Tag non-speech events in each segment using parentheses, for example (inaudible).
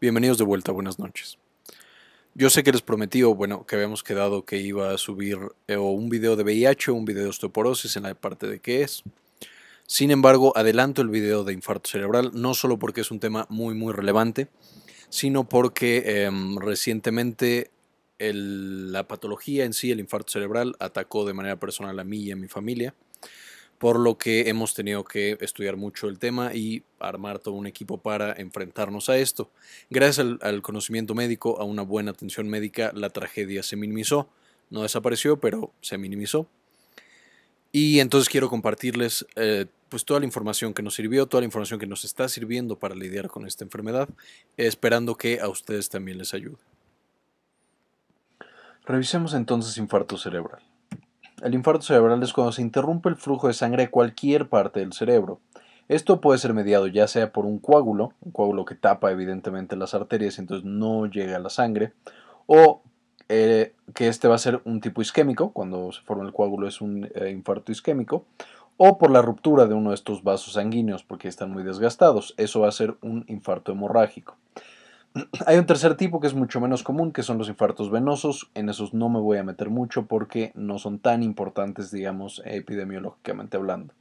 Bienvenidos de vuelta, buenas noches. Yo sé que les prometí, bueno, que habíamos quedado que iba a subir eh, o un video de VIH o un video de osteoporosis en la parte de qué es. Sin embargo, adelanto el video de infarto cerebral, no solo porque es un tema muy, muy relevante, sino porque em, recientemente la patología en sí, el infarto cerebral, atacó de manera personal a mí y a mi familia por lo que hemos tenido que estudiar mucho el tema y armar todo un equipo para enfrentarnos a esto. Gracias al, conocimiento médico, a una buena atención médica, la tragedia se minimizó. No desapareció, pero se minimizó. Y entonces quiero compartirles eh, pues toda la información que nos sirvió, toda la información que nos está sirviendo para lidiar con esta enfermedad, esperando que a ustedes también les ayude. Revisemos entonces infarto cerebral. El infarto cerebral es cuando se interrumpe el flujo de sangre a cualquier parte del cerebro. Esto puede ser mediado ya sea por un coágulo, un coágulo que tapa evidentemente las arterias, y entonces no llega a la sangre, o eh, que este va a ser un tipo isquémico, cuando se forma el coágulo es un eh, infarto isquémico, o por la ruptura de uno de estos vasos sanguíneos porque están muy desgastados, eso va a ser un infarto hemorrágico. Hay un tercer tipo que es mucho menos común, que son los infartos venosos. En esos no me voy a meter mucho porque no son tan importantes, digamos, epidemiológicamente hablando.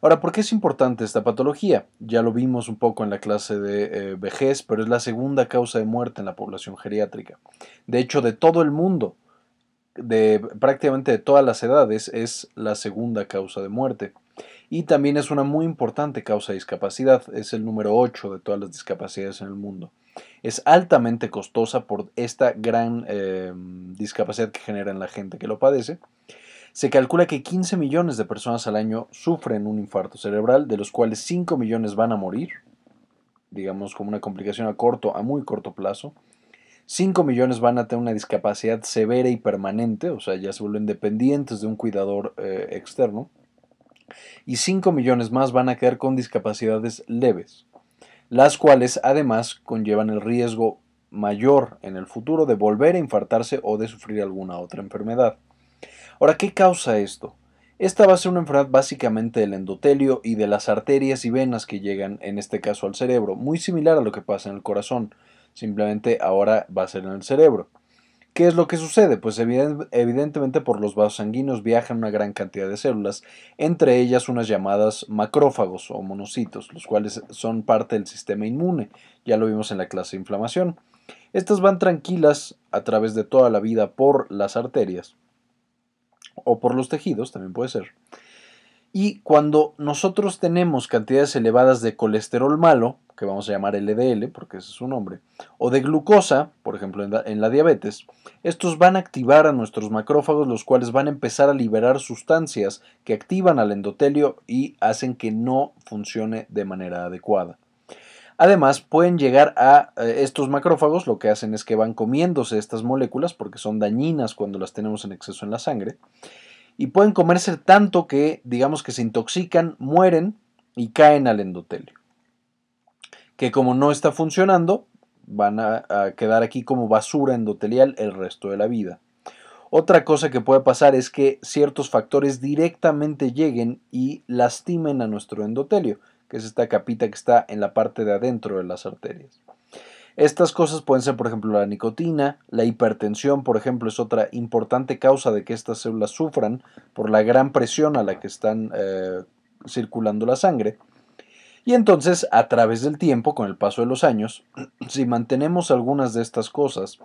Ahora, ¿por qué es importante esta patología? Ya lo vimos un poco en la clase de eh, vejez, pero es la segunda causa de muerte en la población geriátrica. De hecho, de todo el mundo, de prácticamente de todas las edades, es la segunda causa de muerte. Y también es una muy importante causa de discapacidad, es el número 8 de todas las discapacidades en el mundo es altamente costosa por esta gran eh, discapacidad que genera en la gente que lo padece. Se calcula que 15 millones de personas al año sufren un infarto cerebral, de los cuales 5 millones van a morir, digamos como una complicación a corto, a muy corto plazo. 5 millones van a tener una discapacidad severa y permanente, o sea, ya se vuelven dependientes de un cuidador eh, externo. Y 5 millones más van a quedar con discapacidades leves las cuales además conllevan el riesgo mayor en el futuro de volver a infartarse o de sufrir alguna otra enfermedad. Ahora, ¿qué causa esto? Esta va a ser una enfermedad básicamente del endotelio y de las arterias y venas que llegan, en este caso, al cerebro, muy similar a lo que pasa en el corazón, simplemente ahora va a ser en el cerebro. ¿Qué es lo que sucede? Pues evidentemente por los vasos sanguíneos viajan una gran cantidad de células, entre ellas unas llamadas macrófagos o monocitos, los cuales son parte del sistema inmune, ya lo vimos en la clase de inflamación. Estas van tranquilas a través de toda la vida por las arterias o por los tejidos, también puede ser y cuando nosotros tenemos cantidades elevadas de colesterol malo, que vamos a llamar LDL, porque ese es su nombre, o de glucosa, por ejemplo en la, diabetes, estos van a activar a nuestros macrófagos, los cuales van a empezar a liberar sustancias que activan al endotelio y hacen que no funcione de manera adecuada. Además, pueden llegar a eh, estos macrófagos, lo que hacen es que van comiéndose estas moléculas porque son dañinas cuando las tenemos en exceso en la sangre y pueden comerse tanto que digamos que se intoxican, mueren y caen al endotelio. Que como no está funcionando, van a, quedar aquí como basura endotelial el resto de la vida. Otra cosa que puede pasar es que ciertos factores directamente lleguen y lastimen a nuestro endotelio, que es esta capita que está en la parte de adentro de las arterias. Estas cosas pueden ser, por ejemplo, la nicotina, la hipertensión, por ejemplo, es otra importante causa de que estas células sufran por la gran presión a la que están eh, circulando la sangre. Y entonces, a través del tiempo, con el paso de los años, (clears throat) si mantenemos algunas de estas cosas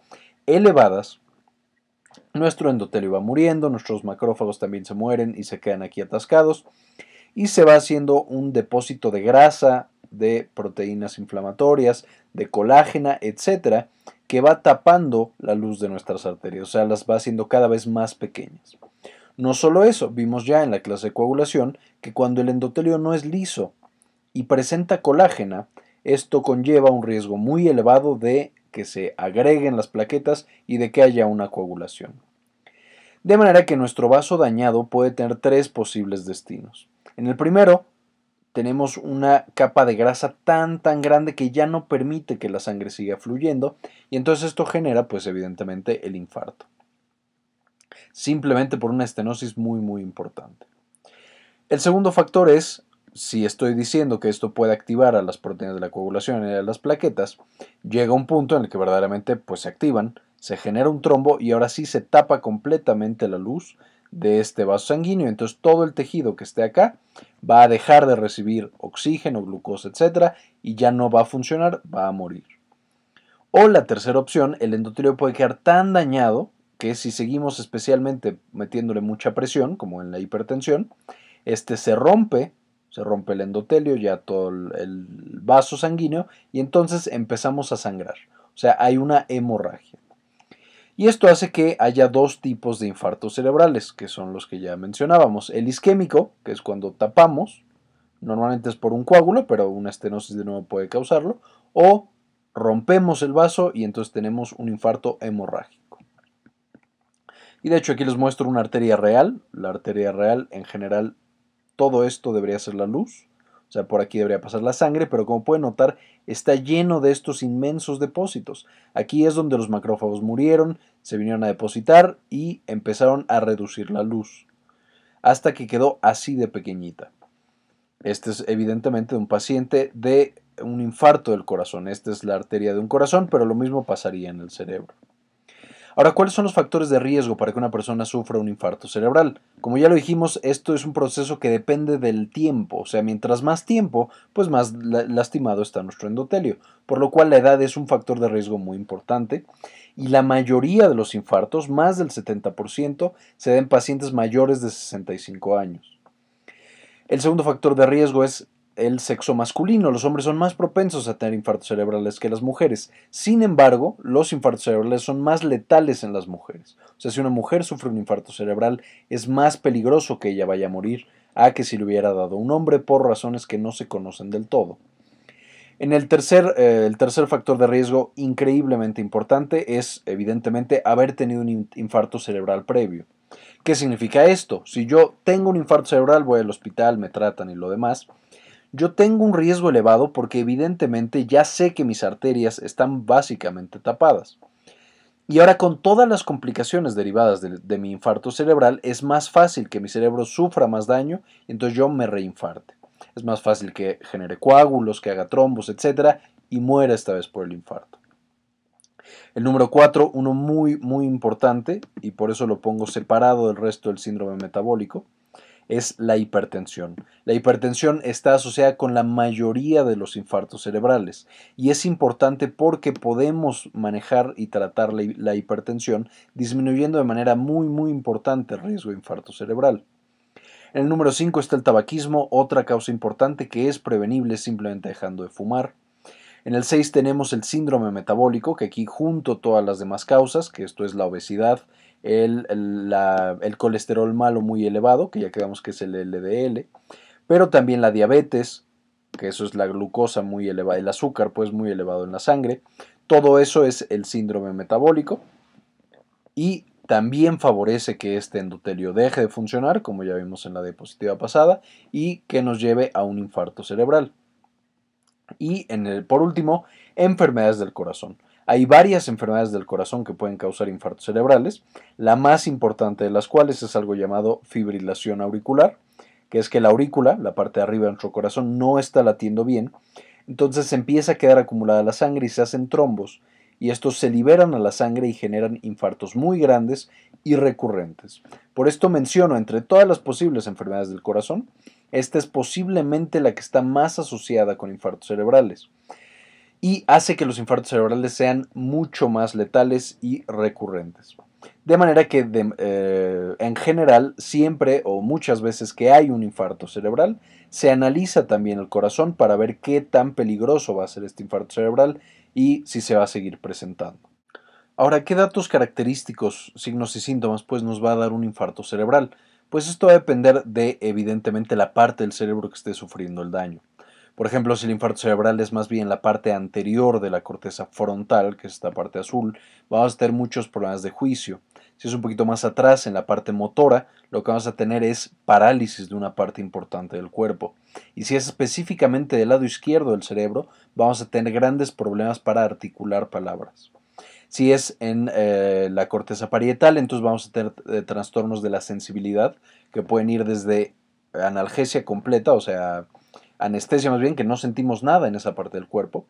elevadas, nuestro endotelio va muriendo, nuestros macrófagos también se mueren y se quedan aquí atascados y se va haciendo un depósito de grasa, de proteínas inflamatorias, de colágena, etcétera, que va tapando la luz de nuestras arterias, o sea, las va haciendo cada vez más pequeñas. No solo eso, vimos ya en la clase de coagulación que cuando el endotelio no es liso y presenta colágena, esto conlleva un riesgo muy elevado de que se agreguen las plaquetas y de que haya una coagulación. De manera que nuestro vaso dañado puede tener tres posibles destinos. En el primero tenemos una capa de grasa tan tan grande que ya no permite que la sangre siga fluyendo y entonces esto genera pues evidentemente el infarto. Simplemente por una estenosis muy muy importante. El segundo factor es si estoy diciendo que esto puede activar a las proteínas de la coagulación y a las plaquetas, llega un punto en el que verdaderamente pues, se activan, se genera un trombo y ahora sí se tapa completamente la luz de este vaso sanguíneo. Entonces todo el tejido que esté acá va a dejar de recibir oxígeno, glucosa, etcétera, y ya no va a funcionar, va a morir. O la tercera opción, el endotelio puede quedar tan dañado que si seguimos especialmente metiéndole mucha presión, como en la hipertensión, este se rompe, se rompe el endotelio, ya todo el vaso sanguíneo, y entonces empezamos a sangrar. O sea, hay una hemorragia. Y esto hace que haya dos tipos de infartos cerebrales, que son los que ya mencionábamos. El isquémico, que es cuando tapamos, normalmente es por un coágulo, pero una estenosis de nuevo puede causarlo, o rompemos el vaso y entonces tenemos un infarto hemorrágico. Y de hecho aquí les muestro una arteria real. La arteria real en general todo esto debería ser la luz. O sea, por aquí debería pasar la sangre, pero como pueden notar, está lleno de estos inmensos depósitos. Aquí es donde los macrófagos murieron, se vinieron a depositar y empezaron a reducir la luz, hasta que quedó así de pequeñita. Este es evidentemente un paciente de un infarto del corazón. Esta es la arteria de un corazón, pero lo mismo pasaría en el cerebro. Ahora, ¿cuáles son los factores de riesgo para que una persona sufra un infarto cerebral? Como ya lo dijimos, esto es un proceso que depende del tiempo, o sea, mientras más tiempo, pues más lastimado está nuestro endotelio, por lo cual la edad es un factor de riesgo muy importante y la mayoría de los infartos, más del 70%, se den en pacientes mayores de 65 años. El segundo factor de riesgo es el sexo masculino. Los hombres son más propensos a tener infartos cerebrales que las mujeres. Sin embargo, los infartos cerebrales son más letales en las mujeres. O sea, si una mujer sufre un infarto cerebral, es más peligroso que ella vaya a morir a que si le hubiera dado un hombre por razones que no se conocen del todo. En el tercer, eh, el tercer factor de riesgo increíblemente importante es, evidentemente, haber tenido un infarto cerebral previo. ¿Qué significa esto? Si yo tengo un infarto cerebral, voy al hospital, me tratan y lo demás yo tengo un riesgo elevado porque evidentemente ya sé que mis arterias están básicamente tapadas. Y ahora con todas las complicaciones derivadas de, mi infarto cerebral, es más fácil que mi cerebro sufra más daño, entonces yo me reinfarte. Es más fácil que genere coágulos, que haga trombos, etcétera, y muera esta vez por el infarto. El número 4, uno muy, muy importante, y por eso lo pongo separado del resto del síndrome metabólico, es la hipertensión. La hipertensión está asociada con la mayoría de los infartos cerebrales y es importante porque podemos manejar y tratar la hipertensión disminuyendo de manera muy muy importante el riesgo de infarto cerebral. En el número 5 está el tabaquismo, otra causa importante que es prevenible simplemente dejando de fumar. En el 6 tenemos el síndrome metabólico, que aquí junto todas las demás causas, que esto es la obesidad, el, colesterol malo muy elevado, que ya quedamos que es el LDL, pero también la diabetes, que eso es la glucosa muy elevada, el azúcar pues muy elevado en la sangre. Todo eso es el síndrome metabólico y también favorece que este endotelio deje de funcionar, como ya vimos en la diapositiva pasada, y que nos lleve a un infarto cerebral. Y en el, por último, enfermedades del corazón. Hay varias enfermedades del corazón que pueden causar infartos cerebrales, la más importante de las cuales es algo llamado fibrilación auricular, que es que la aurícula, la parte de arriba de nuestro corazón, no está latiendo bien, entonces empieza a quedar acumulada la sangre y se hacen trombos, y estos se liberan a la sangre y generan infartos muy grandes y recurrentes. Por esto menciono, entre todas las posibles enfermedades del corazón, esta es posiblemente la que está más asociada con infartos cerebrales y hace que los infartos cerebrales sean mucho más letales y recurrentes. De manera que eh, en general, siempre o muchas veces que hay un infarto cerebral, se analiza también el corazón para ver qué tan peligroso va a ser este infarto cerebral y si se va a seguir presentando. Ahora, ¿qué datos característicos, signos y síntomas pues nos va a dar un infarto cerebral? Pues esto va a depender de evidentemente la parte del cerebro que esté sufriendo el daño. Por ejemplo, si el infarto cerebral es más bien la parte anterior de la corteza frontal, que es esta parte azul, vamos a tener muchos problemas de juicio. Si es un poquito más atrás, en la parte motora, lo que vamos a tener es parálisis de una parte importante del cuerpo. Y si es específicamente del lado izquierdo del cerebro, vamos a tener grandes problemas para articular palabras. Si es en eh, la corteza parietal, entonces vamos a tener eh, trastornos de la sensibilidad que pueden ir desde analgesia completa, o sea, anestesia más bien, que no sentimos nada en esa parte del cuerpo,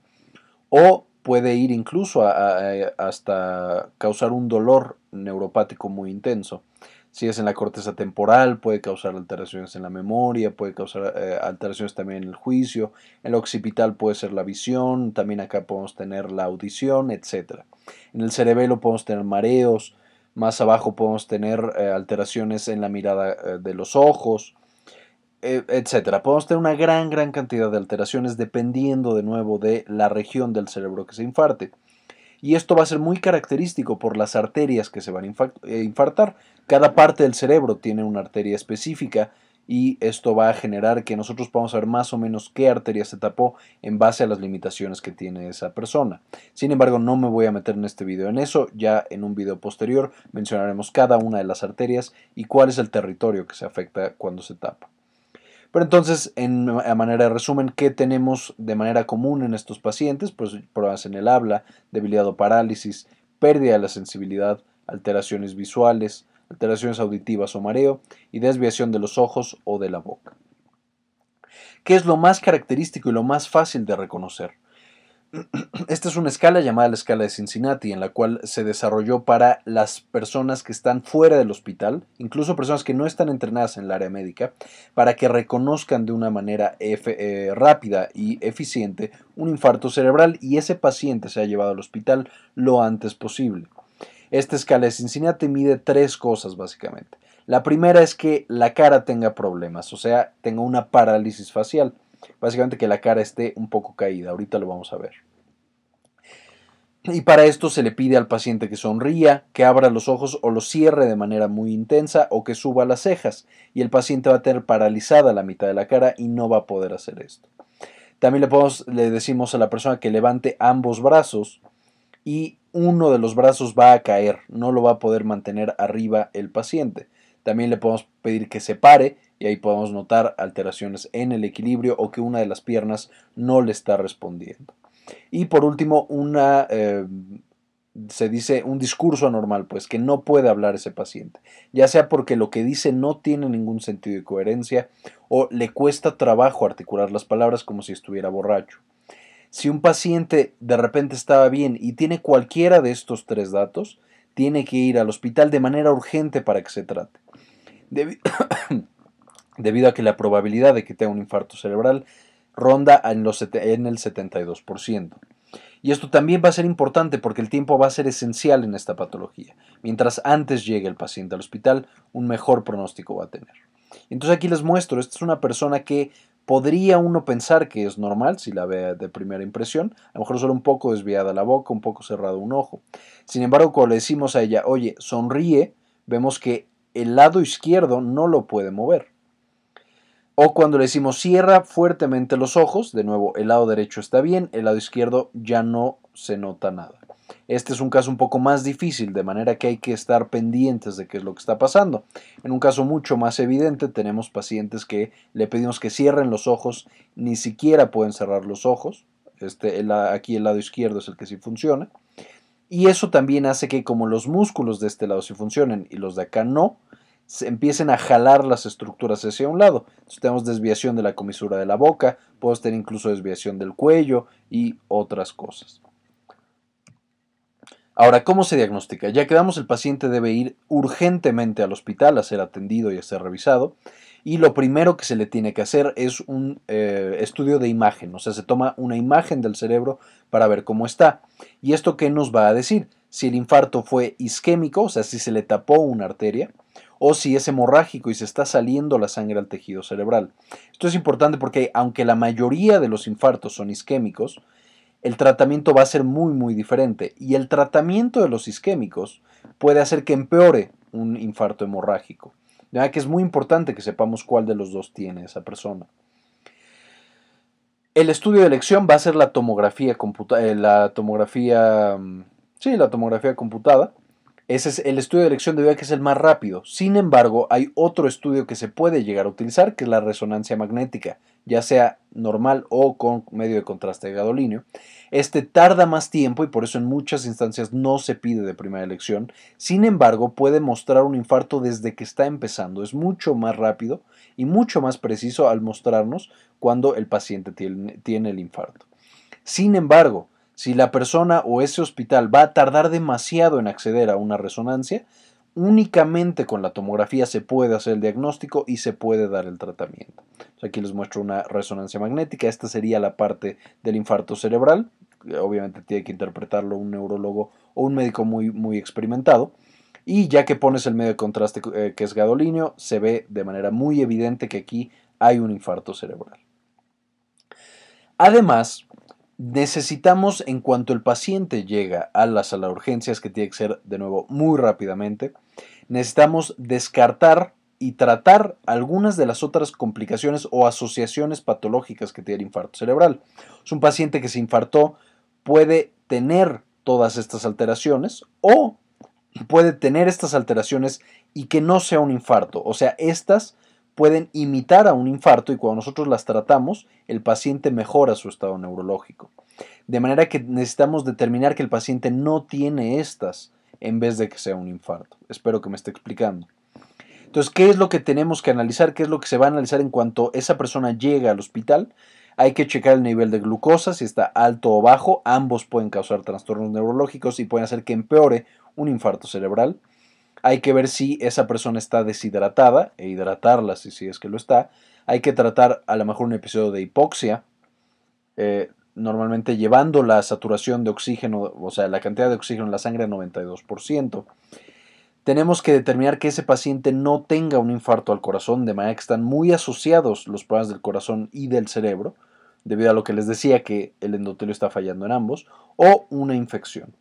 o puede ir incluso hasta causar un dolor neuropático muy intenso. Si es en la corteza temporal, puede causar alteraciones en la memoria, puede causar eh, alteraciones también en el juicio, en el occipital puede ser la visión, también acá podemos tener la audición, etc. En el cerebelo podemos tener mareos, más abajo podemos tener eh, alteraciones en la mirada eh, de los ojos, eh, etcétera. Podemos tener una gran, gran cantidad de alteraciones dependiendo de nuevo de la región del cerebro que se infarte. Y esto va a ser muy característico por las arterias que se van a eh, infartar. Cada parte del cerebro tiene una arteria específica y esto va a generar que nosotros podamos saber más o menos qué arteria se tapó en base a las limitaciones que tiene esa persona. Sin embargo, no me voy a meter en este video en eso, ya en un video posterior mencionaremos cada una de las arterias y cuál es el territorio que se afecta cuando se tapa. Pero entonces, en, a manera de resumen, ¿qué tenemos de manera común en estos pacientes? Pues pruebas en el habla, debilidad o parálisis, pérdida de la sensibilidad, alteraciones visuales, alteraciones auditivas o mareo y desviación de los ojos o de la boca. ¿Qué es lo más característico y lo más fácil de reconocer? Esta es una escala llamada la escala de Cincinnati, en la cual se desarrolló para las personas que están fuera del hospital, incluso personas que no están entrenadas en el área médica, para que reconozcan de una manera eh, rápida y eficiente un infarto cerebral y ese paciente se sea llevado al hospital lo antes posible. Esta escala de Cincinnati mide tres cosas básicamente. La primera es que la cara tenga problemas, o sea, tenga una parálisis facial básicamente que la cara esté un poco caída. Ahorita lo vamos a ver. Y para esto se le pide al paciente que sonría, que abra los ojos o los cierre de manera muy intensa o que suba las cejas y el paciente va a tener paralizada la mitad de la cara y no va a poder hacer esto. También le, podemos, le decimos a la persona que levante ambos brazos y uno de los brazos va a caer, no lo va a poder mantener arriba el paciente. También le podemos pedir que se pare y ahí podemos notar alteraciones en el equilibrio o que una de las piernas no le está respondiendo. Y por último, una, eh, se dice un discurso anormal, pues que no puede hablar ese paciente, ya sea porque lo que dice no tiene ningún sentido de coherencia o le cuesta trabajo articular las palabras como si estuviera borracho. Si un paciente de repente estaba bien y tiene cualquiera de estos tres datos, tiene que ir al hospital de manera urgente para que se trate. (coughs) debido a que la probabilidad de que tenga un infarto cerebral ronda en, los, en el 72%. Y esto también va a ser importante porque el tiempo va a ser esencial en esta patología. Mientras antes llegue el paciente al hospital, un mejor pronóstico va a tener. Entonces aquí les muestro, esta es una persona que podría uno pensar que es normal si la ve de primera impresión, a lo mejor solo un poco desviada la boca, un poco cerrado un ojo. Sin embargo, cuando le decimos a ella, oye, sonríe, vemos que el lado izquierdo no lo puede mover. O cuando le decimos cierra fuertemente los ojos, de nuevo, el lado derecho está bien, el lado izquierdo ya no se nota nada. Este es un caso un poco más difícil, de manera que hay que estar pendientes de qué es lo que está pasando. En un caso mucho más evidente, tenemos pacientes que le pedimos que cierren los ojos, ni siquiera pueden cerrar los ojos. Este, aquí el lado izquierdo es el que sí funciona. Y eso también hace que como los músculos de este lado sí funcionen y los de acá no, se empiecen a jalar las estructuras hacia un lado. Entonces tenemos desviación de la comisura de la boca, podemos tener incluso desviación del cuello y otras cosas. Ahora, ¿cómo se diagnostica? Ya quedamos, el paciente debe ir urgentemente al hospital a ser atendido y a ser revisado. Y lo primero que se le tiene que hacer es un eh, estudio de imagen, o sea, se toma una imagen del cerebro para ver cómo está. ¿Y esto qué nos va a decir? Si el infarto fue isquémico, o sea, si se le tapó una arteria, o si es hemorrágico y se está saliendo la sangre al tejido cerebral. Esto es importante porque aunque la mayoría de los infartos son isquémicos, el tratamiento va a ser muy muy diferente y el tratamiento de los isquémicos puede hacer que empeore un infarto hemorrágico. Ya que es muy importante que sepamos cuál de los dos tiene esa persona. El estudio de elección va a ser la tomografía, eh, la tomografía, mm, la tomografía computada ese es el estudio de elección de vida que es el más rápido. Sin embargo, hay otro estudio que se puede llegar a utilizar, que es la resonancia magnética, ya sea normal o con medio de contraste de gadolinio. Este tarda más tiempo y por eso en muchas instancias no se pide de primera elección. Sin embargo, puede mostrar un infarto desde que está empezando. Es mucho más rápido y mucho más preciso al mostrarnos cuando el paciente tiene el infarto. Sin embargo, si la persona o ese hospital va a tardar demasiado en acceder a una resonancia, únicamente con la tomografía se puede hacer el diagnóstico y se puede dar el tratamiento. Aquí les muestro una resonancia magnética. Esta sería la parte del infarto cerebral. Obviamente tiene que interpretarlo un neurólogo o un médico muy, muy experimentado. Y ya que pones el medio de contraste eh, que es gadolinio, se ve de manera muy evidente que aquí hay un infarto cerebral. Además, necesitamos, en cuanto el paciente llega a la sala de urgencias, que tiene que ser de nuevo muy rápidamente, necesitamos descartar y tratar algunas de las otras complicaciones o asociaciones patológicas que tiene el infarto cerebral. un paciente que se infartó puede tener todas estas alteraciones o puede tener estas alteraciones y que no sea un infarto. O sea, estas pueden imitar a un infarto y cuando nosotros las tratamos, el paciente mejora su estado neurológico. De manera que necesitamos determinar que el paciente no tiene estas en vez de que sea un infarto. Espero que me esté explicando. Entonces, ¿qué es lo que tenemos que analizar? ¿Qué es lo que se va a analizar en cuanto esa persona llega al hospital? Hay que checar el nivel de glucosa, si está alto o bajo. Ambos pueden causar trastornos neurológicos y pueden hacer que empeore un infarto cerebral. Hay que ver si esa persona está deshidratada e hidratarla si, es que lo está. Hay que tratar a lo mejor un episodio de hipoxia, eh, normalmente llevando la saturación de oxígeno, o sea, la cantidad de oxígeno en la sangre a 92%. Tenemos que determinar que ese paciente no tenga un infarto al corazón, de manera que están muy asociados los problemas del corazón y del cerebro, debido a lo que les decía que el endotelio está fallando en ambos, o una infección.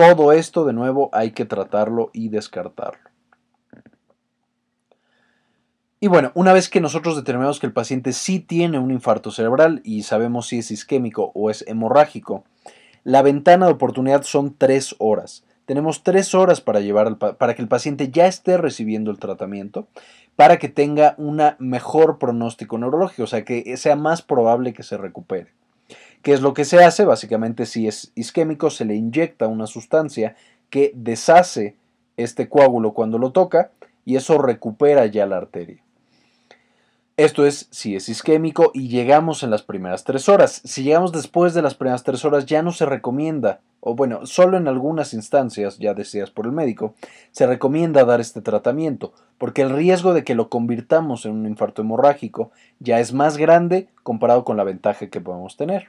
Todo esto de nuevo hay que tratarlo y descartarlo. Y bueno, una vez que nosotros determinamos que el paciente sí tiene un infarto cerebral y sabemos si es isquémico o es hemorrágico, la ventana de oportunidad son tres horas. Tenemos tres horas para, llevar para que el paciente ya esté recibiendo el tratamiento, para que tenga un mejor pronóstico neurológico, o sea, que sea más probable que se recupere. Que es lo que se hace? Básicamente, si es isquémico, se le inyecta una sustancia que deshace este coágulo cuando lo toca y eso recupera ya la arteria. Esto es si es isquémico y llegamos en las primeras tres horas. Si llegamos después de las primeras tres horas ya no se recomienda, o bueno, solo en algunas instancias, ya decidas por el médico, se recomienda dar este tratamiento, porque el riesgo de que lo convirtamos en un infarto hemorrágico ya es más grande comparado con la ventaja que podemos tener.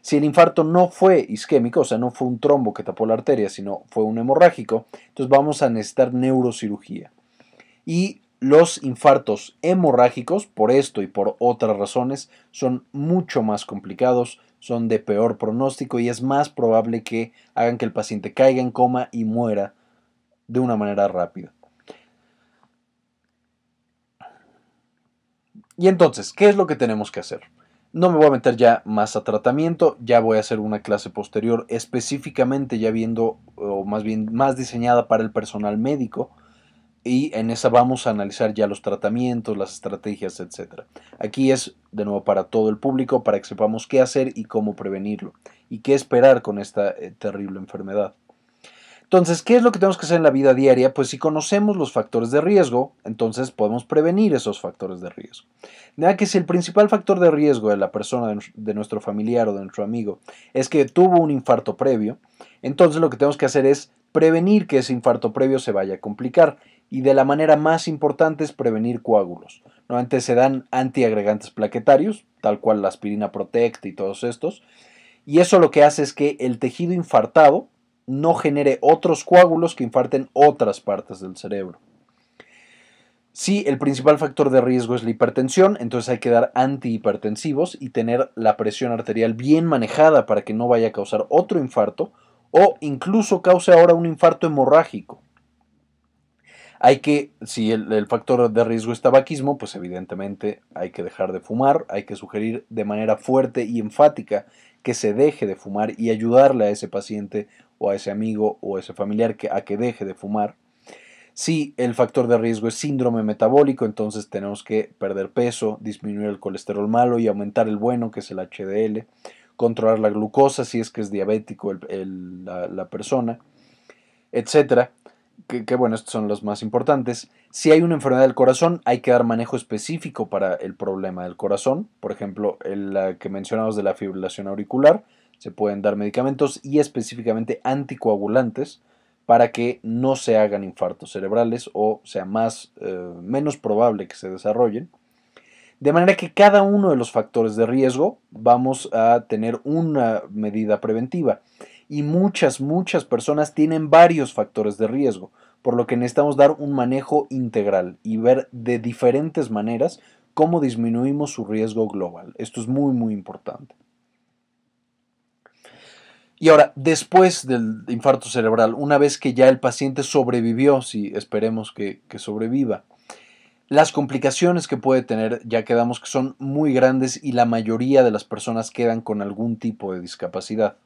Si el infarto no fue isquémico, o sea, no fue un trombo que tapó la arteria, sino fue un hemorrágico, entonces vamos a necesitar neurocirugía. Y los infartos hemorrágicos, por esto y por otras razones, son mucho más complicados, son de peor pronóstico y es más probable que hagan que el paciente caiga en coma y muera de una manera rápida. Y entonces, ¿qué es lo que tenemos que hacer? No me voy a meter ya más a tratamiento, ya voy a hacer una clase posterior específicamente ya viendo, o más bien más diseñada para el personal médico, y en esa vamos a analizar ya los tratamientos, las estrategias, etc. Aquí es de nuevo para todo el público, para que sepamos qué hacer y cómo prevenirlo y qué esperar con esta eh, terrible enfermedad. Entonces, ¿qué es lo que tenemos que hacer en la vida diaria? Pues si conocemos los factores de riesgo, entonces podemos prevenir esos factores de riesgo. ya que si el principal factor de riesgo de la persona, de nuestro familiar o de nuestro amigo, es que tuvo un infarto previo, entonces lo que tenemos que hacer es prevenir que ese infarto previo se vaya a complicar y de la manera más importante es prevenir coágulos. Antes se dan antiagregantes plaquetarios, tal cual la aspirina protecta y todos estos, y eso lo que hace es que el tejido infartado no genere otros coágulos que infarten otras partes del cerebro. Si el principal factor de riesgo es la hipertensión, entonces hay que dar antihipertensivos y tener la presión arterial bien manejada para que no vaya a causar otro infarto o incluso cause ahora un infarto hemorrágico. Hay que, si el, factor de riesgo es tabaquismo, pues evidentemente hay que dejar de fumar, hay que sugerir de manera fuerte y enfática que se deje de fumar y ayudarle a ese paciente o a ese amigo o a ese familiar que, a que deje de fumar. Si el factor de riesgo es síndrome metabólico, entonces tenemos que perder peso, disminuir el colesterol malo y aumentar el bueno, que es el HDL controlar la glucosa si es que es diabético la, persona, etcétera. Que, bueno, estos son los más importantes. Si hay una enfermedad del corazón, hay que dar manejo específico para el problema del corazón. Por ejemplo, la que mencionamos de la fibrilación auricular, se pueden dar medicamentos y específicamente anticoagulantes para que no se hagan infartos cerebrales o sea más, eh, menos probable que se desarrollen. De manera que cada uno de los factores de riesgo vamos a tener una medida preventiva. Y muchas, muchas personas tienen varios factores de riesgo, por lo que necesitamos dar un manejo integral y ver de diferentes maneras cómo disminuimos su riesgo global. Esto es muy, muy importante. Y ahora, después del infarto cerebral, una vez que ya el paciente sobrevivió, si esperemos que, que sobreviva, las complicaciones que puede tener ya quedamos que son muy grandes y la mayoría de las personas quedan con algún tipo de discapacidad.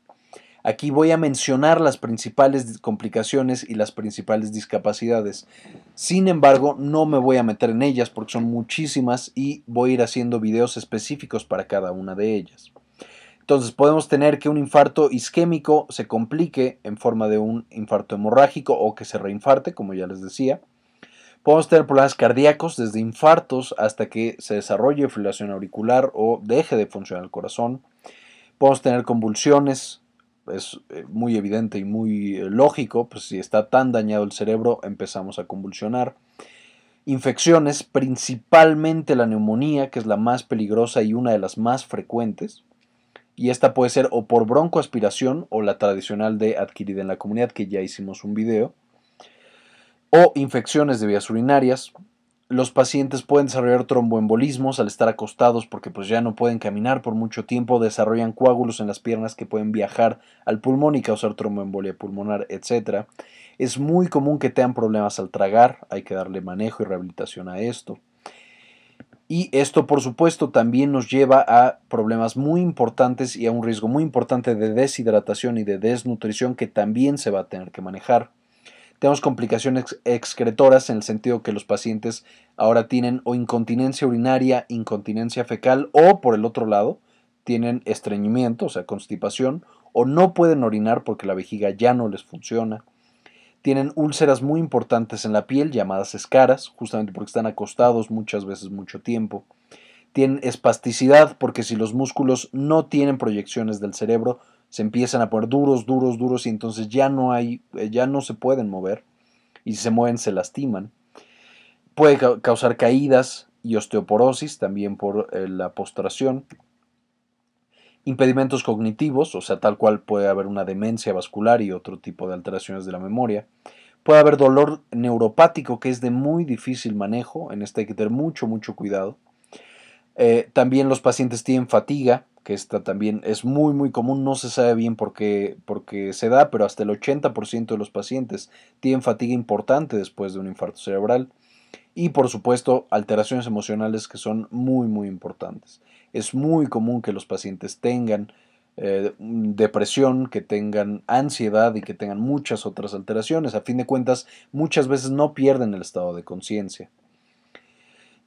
Aquí voy a mencionar las principales complicaciones y las principales discapacidades. Sin embargo, no me voy a meter en ellas porque son muchísimas y voy a ir haciendo videos específicos para cada una de ellas. Entonces podemos tener que un infarto isquémico se complique en forma de un infarto hemorrágico o que se reinfarte, como ya les decía. Podemos tener problemas cardíacos, desde infartos hasta que se desarrolle fibrilación auricular o deje de funcionar el corazón. Podemos tener convulsiones, es eh, muy evidente y muy eh, lógico, pues si está tan dañado el cerebro empezamos a convulsionar. Infecciones, principalmente la neumonía, que es la más peligrosa y una de las más frecuentes. Y esta puede ser o por broncoaspiración o la tradicional de adquirida en la comunidad, que ya hicimos un video o infecciones de vías urinarias. Los pacientes pueden desarrollar tromboembolismos al estar acostados porque pues ya no pueden caminar por mucho tiempo, desarrollan coágulos en las piernas que pueden viajar al pulmón y causar tromboembolia pulmonar, etc. Es muy común que tengan problemas al tragar, hay que darle manejo y rehabilitación a esto. Y esto, por supuesto, también nos lleva a problemas muy importantes y a un riesgo muy importante de deshidratación y de desnutrición que también se va a tener que manejar. Tenemos complicaciones excretoras en el sentido que los pacientes ahora tienen o incontinencia urinaria, incontinencia fecal o por el otro lado tienen estreñimiento, o sea, constipación, o no pueden orinar porque la vejiga ya no les funciona. Tienen úlceras muy importantes en la piel llamadas escaras, justamente porque están acostados muchas veces mucho tiempo. Tienen espasticidad porque si los músculos no tienen proyecciones del cerebro, se empiezan a poner duros, duros, duros y entonces ya no hay, eh, ya no se pueden mover y si se mueven se lastiman. Puede causar caídas y osteoporosis también por eh, la postración. Impedimentos cognitivos, o sea, tal cual puede haber una demencia vascular y otro tipo de alteraciones de la memoria. Puede haber dolor neuropático que es de muy difícil manejo, en este hay que tener mucho, mucho cuidado. Eh, también los pacientes tienen fatiga, que esta también es muy muy común, no se sabe bien por qué, se da, pero hasta el 80% de los pacientes tienen fatiga importante después de un infarto cerebral y por supuesto alteraciones emocionales que son muy muy importantes. Es muy común que los pacientes tengan eh, depresión, que tengan ansiedad y que tengan muchas otras alteraciones. A fin de cuentas, muchas veces no pierden el estado de conciencia.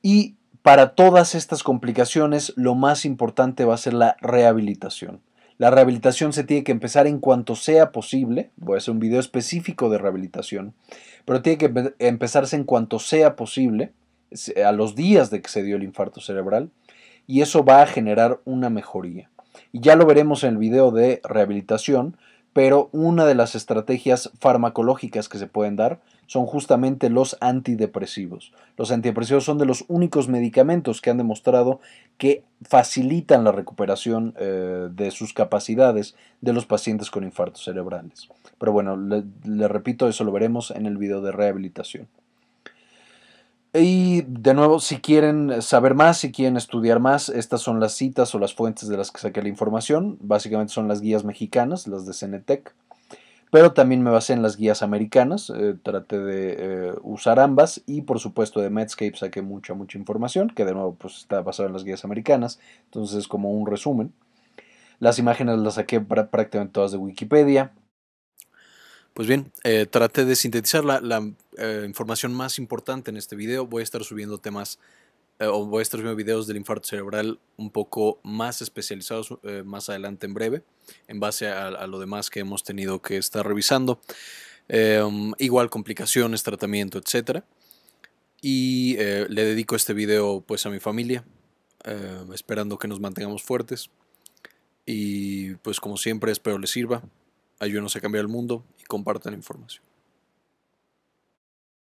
Y para todas estas complicaciones, lo más importante va a ser la rehabilitación. La rehabilitación se tiene que empezar en cuanto sea posible. Voy a hacer un video específico de rehabilitación, pero tiene que empezarse en cuanto sea posible, a los días de que se dio el infarto cerebral, y eso va a generar una mejoría. Y ya lo veremos en el video de rehabilitación, pero una de las estrategias farmacológicas que se pueden dar son justamente los antidepresivos. Los antidepresivos son de los únicos medicamentos que han demostrado que facilitan la recuperación eh, de sus capacidades de los pacientes con infartos cerebrales. Pero bueno, le repito, eso lo veremos en el video de rehabilitación. Y de nuevo, si quieren saber más, si quieren estudiar más, estas son las citas o las fuentes de las que saqué la información. Básicamente son las guías mexicanas, las de Cenetec. Pero también me basé en las guías americanas. Eh, traté de eh, usar ambas. Y por supuesto de Medscape saqué mucha, mucha información. Que de nuevo pues, está basada en las guías americanas. Entonces es como un resumen. Las imágenes las saqué prácticamente todas de Wikipedia. Pues bien, eh, traté de sintetizar la, eh, información más importante en este video. Voy a estar subiendo temas eh, o voy a estar subiendo videos del infarto cerebral un poco más especializados más adelante en breve, en base a, lo demás que hemos tenido que estar revisando. Em, igual complicaciones, tratamiento, etc. Y le dedico este video pues a mi familia, esperando que nos mantengamos fuertes. Y pues como siempre espero les sirva ayúdenos a cambiar el mundo y compartan información.